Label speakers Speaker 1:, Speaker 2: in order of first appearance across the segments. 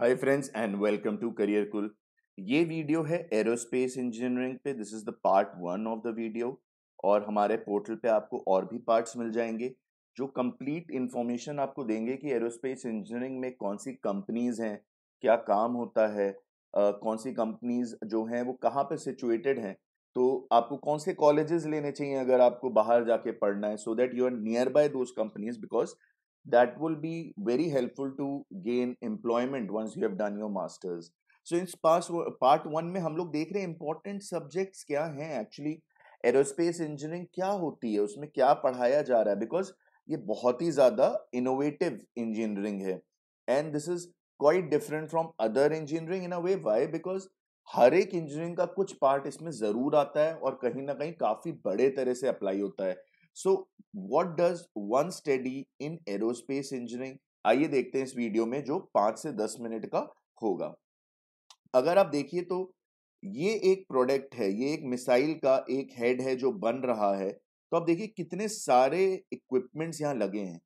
Speaker 1: hi friends and welcome to career cool ये video है aerospace engineering पे this is the part one of the video और हमारे portal पे आपको और भी पार्ट्स मिल जाएंगे जो कंप्लीट इन्फॉर्मेशन आपको देंगे कि एरोस्पेस इंजीनियरिंग में कौन सी कंपनीज हैं क्या काम होता है आ, कौन सी कंपनीज जो हैं वो कहाँ पर सिचुएटेड हैं तो आपको कौन से कॉलेजेस लेने चाहिए अगर आपको बाहर जाके पढ़ना है so that you are nearby those companies because that will be very helpful to gain employment once you have done your masters so in past part 1 mein hum log dekh rahe important subjects kya hain actually aerospace engineering kya hoti hai usme kya padhaya ja raha hai because ये बहुत ही ज़्यादा innovative engineering है and this is quite different from other engineering in a way why because हर एक engineering का कुछ part इसमें ज़रूर आता है और कहीं ना कहीं काफ़ी बड़े तरह से अप्लाई होता है so what does one study in aerospace engineering आइए देखते हैं इस वीडियो में जो पांच से दस मिनट का होगा अगर आप देखिए तो ये एक प्रोडक्ट है ये एक मिसाइल का एक हेड है जो बन रहा है तो आप देखिए कितने सारे इक्विपमेंट्स यहाँ लगे हैं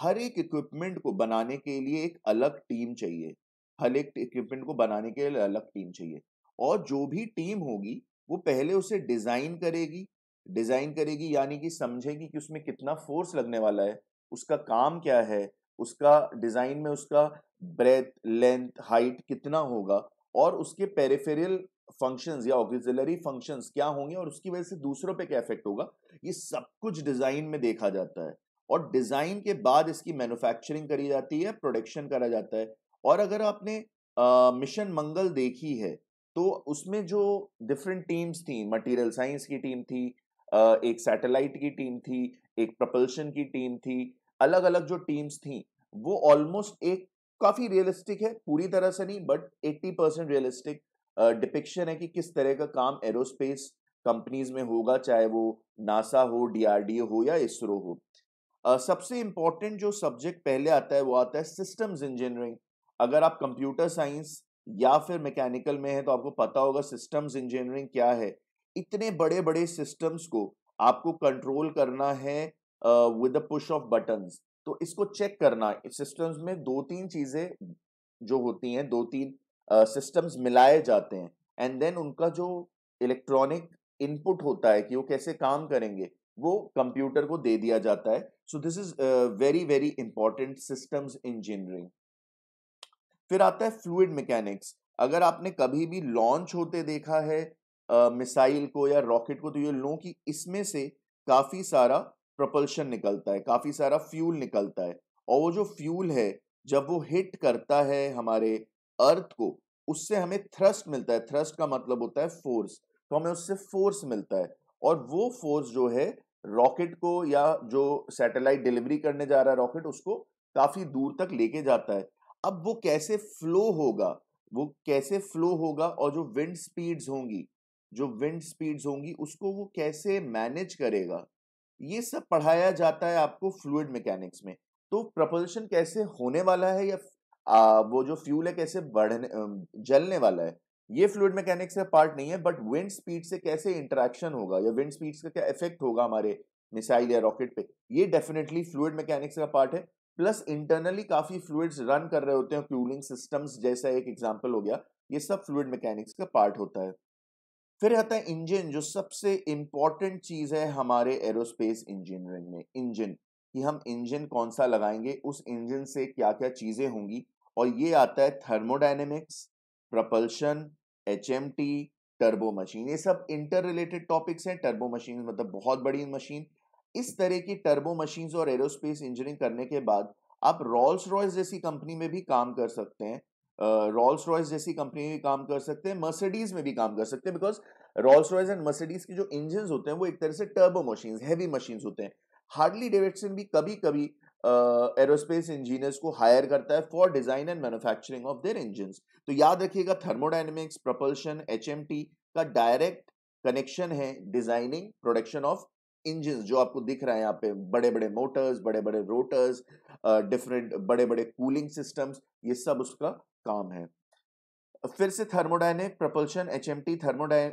Speaker 1: हर एक इक्विपमेंट को बनाने के लिए एक अलग टीम चाहिए हर एक इक्विपमेंट को बनाने के लिए अलग टीम चाहिए और जो भी टीम होगी वो पहले उसे डिज़ाइन करेगी डिजाइन करेगी यानी कि समझेगी कि उसमें कितना फोर्स लगने वाला है उसका काम क्या है उसका डिजाइन में उसका ब्रेथ लेंथ हाइट कितना होगा और उसके पेरिफेरियल फंक्शंस या ऑक्सिलरी फंक्शंस क्या होंगे और उसकी वजह से दूसरों पे क्या इफेक्ट होगा ये सब कुछ डिजाइन में देखा जाता है और डिजाइन के बाद इसकी मैन्युफैक्चरिंग करी जाती है प्रोडक्शन करा जाता है और अगर आपने मिशन मंगल देखी है तो उसमें जो डिफरेंट टीम्स थी मटेरियल साइंस की टीम थी एक सैटेलाइट की टीम थी एक प्रपल्शन की टीम थी अलग अलग जो टीम्स थी वो ऑलमोस्ट एक काफी रियलिस्टिक है पूरी तरह से नहीं बट 80 परसेंट रियलिस्टिक डिपिक्शन है कि किस तरह का काम एरोस्पेस कंपनीज में होगा चाहे वो नासा हो डीआरडीओ हो या इसरो हो uh, सबसे इम्पॉर्टेंट जो सब्जेक्ट पहले आता है वो आता है सिस्टम्स इंजीनियरिंग अगर आप कंप्यूटर साइंस या फिर मैकेनिकल में है तो आपको पता होगा सिस्टम्स इंजीनियरिंग क्या है इतने बड़े बड़े सिस्टम्स को आपको कंट्रोल करना है विद पुश ऑफ बटन्स तो इसको चेक करना सिस्टम्स में दो तीन चीज़ें जो होती हैं दो तीन सिस्टम्स uh, मिलाए जाते हैं एंड देन उनका जो इलेक्ट्रॉनिक इनपुट होता है कि वो कैसे काम करेंगे वो कंप्यूटर को दे दिया जाता है so this is very very important systems engineering फिर आता है फ्लूड मैकेनिक्स अगर आपने कभी भी लॉन्च होते देखा है मिसाइल को या रॉकेट को तो ये लो कि इसमें से काफ़ी सारा प्रपल्शन निकलता है काफ़ी सारा फ्यूल निकलता है और वो जो फ्यूल है जब वो हिट करता है हमारे अर्थ को उससे हमें थ्रस्ट मिलता है थ्रस्ट का मतलब होता है फोर्स तो हमें उससे फोर्स मिलता है और वो फोर्स जो है रॉकेट को या जो सैटेलाइट डिलीवरी करने जा रहा है रॉकेट उसको काफ़ी दूर तक लेके जाता है अब वो कैसे फ्लो होगा वो कैसे फ्लो होगा और जो विंड स्पीड्स होंगी जो विंड स्पीड्स होंगी उसको वो कैसे मैनेज करेगा ये सब पढ़ाया जाता है आपको फ्लूड मैकेनिक्स में तो प्रपोजिशन कैसे होने वाला है या आ, वो जो फ्यूल है कैसे बढ़ने जलने वाला है ये फ्लूड मैकेनिक्स का पार्ट नहीं है बट विंड स्पीड से कैसे इंटरेक्शन होगा या विंड स्पीड्स का क्या इफेक्ट होगा हमारे मिसाइल या रॉकेट पे ये डेफिनेटली फ्लूड मैकेनिक्स का पार्ट है प्लस इंटरनली काफ़ी फ्लूड्स रन कर रहे होते हैं क्यूलिंग सिस्टम्स जैसा एक एग्जाम्पल हो गया ये सब फ्लूड मैकेनिक्स का पार्ट होता है फिर आता है इंजन जो सबसे इंपॉर्टेंट चीज है हमारे एरोस्पेस इंजीनियरिंग में इंजन कि हम इंजन कौन सा लगाएंगे उस इंजन से क्या क्या चीजें होंगी और ये आता है thermodynamics propulsion H M T turbo machine ये सब इंटर रिलेटेड टॉपिक्स हैं टर्बो मशीन मतलब बहुत बड़ी मशीन इस तरह की टर्बो मशीन और एरोस्पेस इंजीनियरिंग करने के बाद आप रॉल्स रॉयस जैसी कंपनी में भी काम कर सकते हैं रॉल्स रॉयस जैसी कंपनी में काम कर सकते हैं मर्सिडीज में भी काम कर सकते हैं because Rolls Royce and Mercedes के जो इंजन होते हैं वो एक तरह से टर्बो मशीन हैवी मशीन होते हैं हार्डली डेविडसन भी कभी कभी एरोस्पेस इंजीनियर्स को हायर करता है for design and manufacturing of their engine तो याद रखिएगा थर्मोडाइनमिक्स प्रपल्शन एच का डायरेक्ट कनेक्शन है डिजाइनिंग प्रोडक्शन ऑफ इंजन जो आपको दिख रहा है यहाँ पे बड़े बड़े मोटर्स बड़े बड़े रोटर्स डिफरेंट बड़े बड़े कूलिंग सिस्टम्स ये सब उसका काम है फिर से thermodynamic propulsion H M T थर्मोडाइन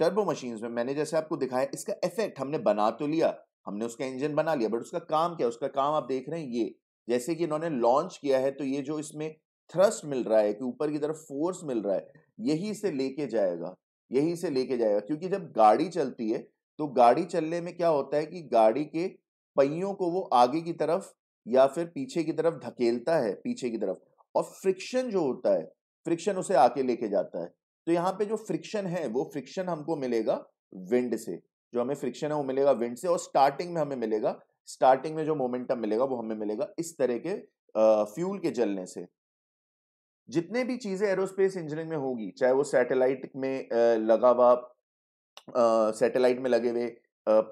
Speaker 1: टर्बो मशीन में मैंने जैसे आपको दिखाया इसका इफेक्ट हमने बना तो लिया हमने उसका इंजन बना लिया बट उसका काम क्या उसका काम आप देख रहे हैं ये जैसे कि इन्होंने लॉन्च किया है तो ये जो इसमें थ्रस्ट मिल रहा है कि ऊपर की तरफ फोर्स मिल रहा है यही इसे लेके जाएगा यही इसे लेके जाएगा क्योंकि जब गाड़ी चलती है तो गाड़ी चलने में क्या होता है कि गाड़ी के पहियों को वो आगे की तरफ या फिर पीछे की तरफ धकेलता है पीछे की तरफ और फ्रिक्शन जो होता है फ्रिक्शन उसे आके लेके जाता है तो यहाँ पे जो फ्रिक्शन है वो फ्रिक्शन हमको मिलेगा विंड से जो हमें फ्रिक्शन है वो मिलेगा विंड से और स्टार्टिंग में हमें मिलेगा स्टार्टिंग में जो मोमेंटम मिलेगा वो हमें मिलेगा इस तरह के फ्यूल के जलने से जितने भी चीज़ें एरोस्पेस इंजीनियरिंग में होगी चाहे वो सैटेलाइट में लगा हुआ सैटेलाइट में लगे हुए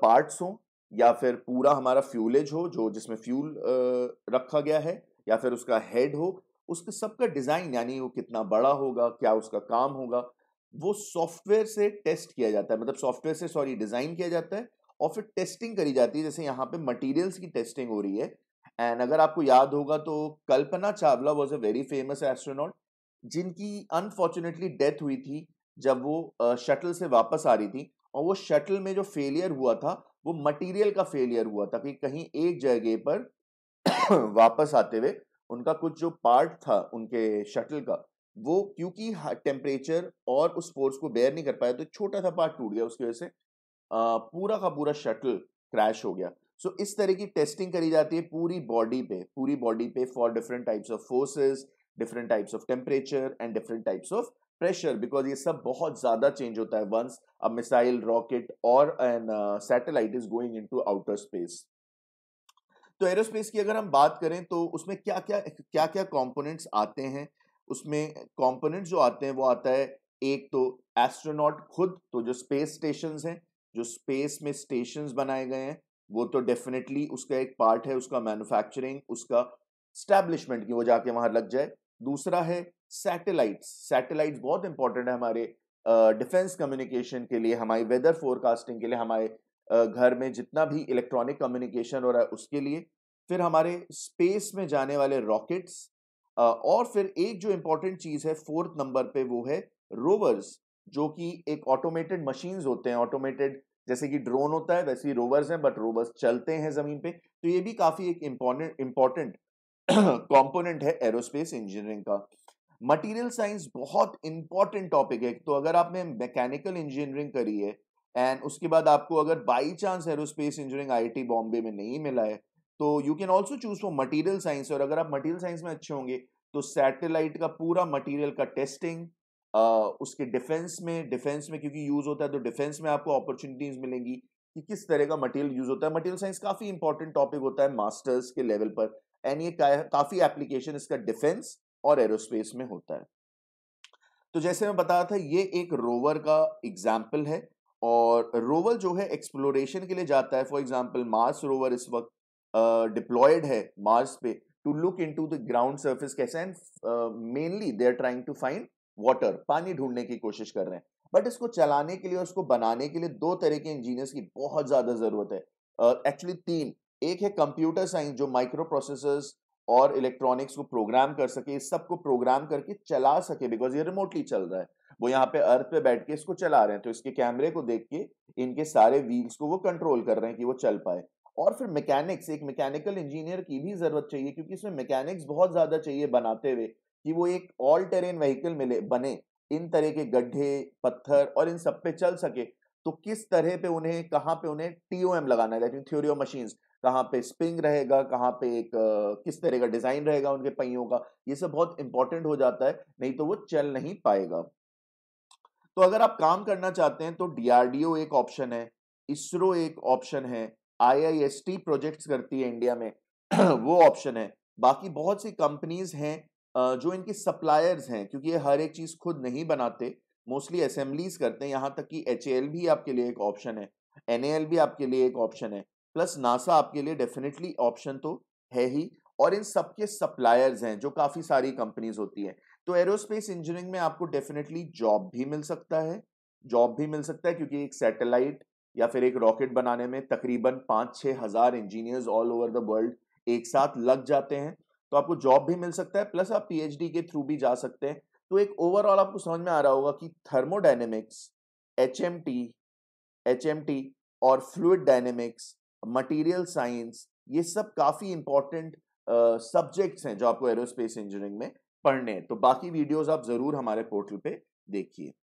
Speaker 1: पार्ट्स हों या फिर पूरा हमारा फ्यूलेज हो जो जिसमें फ्यूल रखा गया है या फिर उसका हेड हो उसके सबका डिज़ाइन यानी वो कितना बड़ा होगा क्या उसका काम होगा वो सॉफ्टवेयर से टेस्ट किया जाता है मतलब सॉफ्टवेयर से सॉरी डिज़ाइन किया जाता है और फिर टेस्टिंग करी जाती है जैसे यहाँ पे मटेरियल्स की टेस्टिंग हो रही है एंड अगर आपको याद होगा तो Kalpana Chawla was a very famous astronaut जिनकी अनफॉर्चुनेटली डेथ हुई थी जब वो शटल से वापस आ रही थी और वो शटल में जो फेलियर हुआ था वो मटेरियल का फेलियर हुआ था कि कहीं एक जगह पर वापस आते हुए उनका कुछ जो पार्ट था उनके शटल का वो क्योंकि टेम्परेचर और उस फोर्स को बेयर नहीं कर पाया तो छोटा सा पार्ट टूट गया उसकी वजह से पूरा का पूरा शटल क्रैश हो गया सो so, इस तरह की टेस्टिंग करी जाती है पूरी बॉडी पे पूरी बॉडी पे for different types of forces different types of temperature and different types of pressure because ये सब बहुत ज्यादा चेंज होता है वंस अ मिसाइल रॉकेट और an satellite is going to outer space तो एरोस्पेस की अगर हम बात करें तो उसमें क्या क्या क्या क्या कॉम्पोनेंट्स आते हैं उसमें कॉम्पोनेंट जो आते हैं वो आता है एक तो एस्ट्रोनॉट खुद तो जो स्पेस स्टेशन हैं जो स्पेस में स्टेशन बनाए गए हैं वो तो डेफिनेटली उसका एक पार्ट है उसका मैन्युफैक्चरिंग उसका स्टैब्लिशमेंट की वो जाके वहाँ लग जाए दूसरा है सैटेलाइट्स सैटेलाइट्स बहुत इंपॉर्टेंट है हमारे डिफेंस uh, कम्युनिकेशन के लिए हमारी वेदर फोरकास्टिंग के लिए हमारे uh, घर में जितना भी इलेक्ट्रॉनिक कम्युनिकेशन हो रहा है उसके लिए फिर हमारे स्पेस में जाने वाले रॉकेट्स uh, और फिर एक जो इम्पोर्टेंट चीज़ है फोर्थ नंबर पे वो है रोवर्स जो कि एक ऑटोमेटेड मशीन्स होते हैं ऑटोमेटेड जैसे कि ड्रोन होता है वैसे ही रोवर्स हैं बट रोवर्स चलते हैं ज़मीन पे तो ये भी काफ़ी एक इम्पॉर्टेंट इम्पॉर्टेंट कॉम्पोनेंट है एरोस्पेस इंजीनियरिंग का मटेरियल साइंस बहुत इंपॉर्टेंट टॉपिक है तो अगर आपने मैकेनिकल इंजीनियरिंग करी है एंड उसके बाद आपको अगर by chance aerospace engineering IIT Bombay में नहीं मिला है तो you can also choose for material science और अगर आप मटीरियल साइंस में अच्छे होंगे तो सैटेलाइट का पूरा मटीरियल का टेस्टिंग उसके डिफेंस में डिफेंस में क्योंकि यूज होता है तो डिफेंस में आपको अपॉर्चुनिटीज मिलेंगी कि किस तरह का मटेरियल यूज होता है मटेरियल साइंस काफी इंपॉर्टेंट टॉपिक होता है मास्टर्स के लेवल पर एंड ये का, काफी एप्लीकेशन इसका डिफेंस और एरोस्पेस में होता है तो जैसे मैं बताया था ये एक रोवर का एग्जाम्पल है और रोवर जो है एक्सप्लोरेशन के लिए जाता है फॉर एग्जाम्पल मार्स रोवर इस वक्त डिप्लॉयड uh, है मार्स पे to look into the ground surface कैसे and mainly they are trying to find water पानी ढूंढने की कोशिश कर रहे हैं बट इसको चलाने के लिए उसको बनाने के लिए दो तरह के इंजीनियर्स की बहुत ज़्यादा ज़रूरत है एक्चुअली uh, तीन एक है कंप्यूटर साइंस जो माइक्रो प्रोसेसर्स और इलेक्ट्रॉनिक्स को प्रोग्राम कर सके इस सब को प्रोग्राम करके चला सके बिकॉज ये रिमोटली चल रहा है वो यहाँ पे अर्थ पे बैठ के इसको चला रहे हैं तो इसके कैमरे को देख के इनके सारे व्हील्स को वो कंट्रोल कर रहे हैं कि वो चल पाए और फिर मैकेनिक्स एक मैकेनिकल इंजीनियर की भी जरूरत चाहिए क्योंकि इसमें मैकेनिक्स बहुत ज्यादा चाहिए बनाते हुए कि वो एक ऑल टेरेन व्हीकल मिले बने इन तरह के गड्ढे पत्थर और इन सब पे चल सके तो किस तरह पे उन्हें कहाँ पे उन्हें टीओ लगाना है थ्योरी ऑफ मशीन्स कहाँ पे स्प्रिंग रहेगा कहाँ पे एक किस तरह का डिज़ाइन रहेगा उनके पहियों का ये सब बहुत इंपॉर्टेंट हो जाता है नहीं तो वो चल नहीं पाएगा तो अगर आप काम करना चाहते हैं तो डीआरडीओ एक ऑप्शन है इसरो एक ऑप्शन है आईआईएसटी प्रोजेक्ट्स करती है इंडिया में वो ऑप्शन है बाकी बहुत सी कंपनीज हैं जो इनके सप्लायर्स हैं क्योंकि ये हर एक चीज़ खुद नहीं बनाते मोस्टली असेंबलीज करते हैं यहाँ तक कि एच भी आपके लिए एक ऑप्शन है एन भी आपके लिए एक ऑप्शन है प्लस नासा आपके लिए डेफिनेटली ऑप्शन तो है ही और इन सबके सप्लायर्स हैं जो काफ़ी सारी कंपनीज होती है तो एरोस्पेस इंजीनियरिंग में आपको डेफिनेटली जॉब भी मिल सकता है जॉब भी मिल सकता है क्योंकि एक सैटेलाइट या फिर एक रॉकेट बनाने में तकरीबन पाँच छः हज़ार engineers all over the world एक साथ लग जाते हैं तो आपको जॉब भी मिल सकता है प्लस आप पीएचडी के थ्रू भी जा सकते हैं तो एक ओवरऑल आपको समझ में आ रहा होगा कि thermodynamics H M T H M T और फ्लूड डायनेमिक्स मटेरियल साइंस ये सब काफ़ी इंपॉर्टेंट सब्जेक्ट्स हैं जो आपको एरोस्पेस इंजीनियरिंग में पढ़ने हैं तो बाकी वीडियोस आप ज़रूर हमारे पोर्टल पे देखिए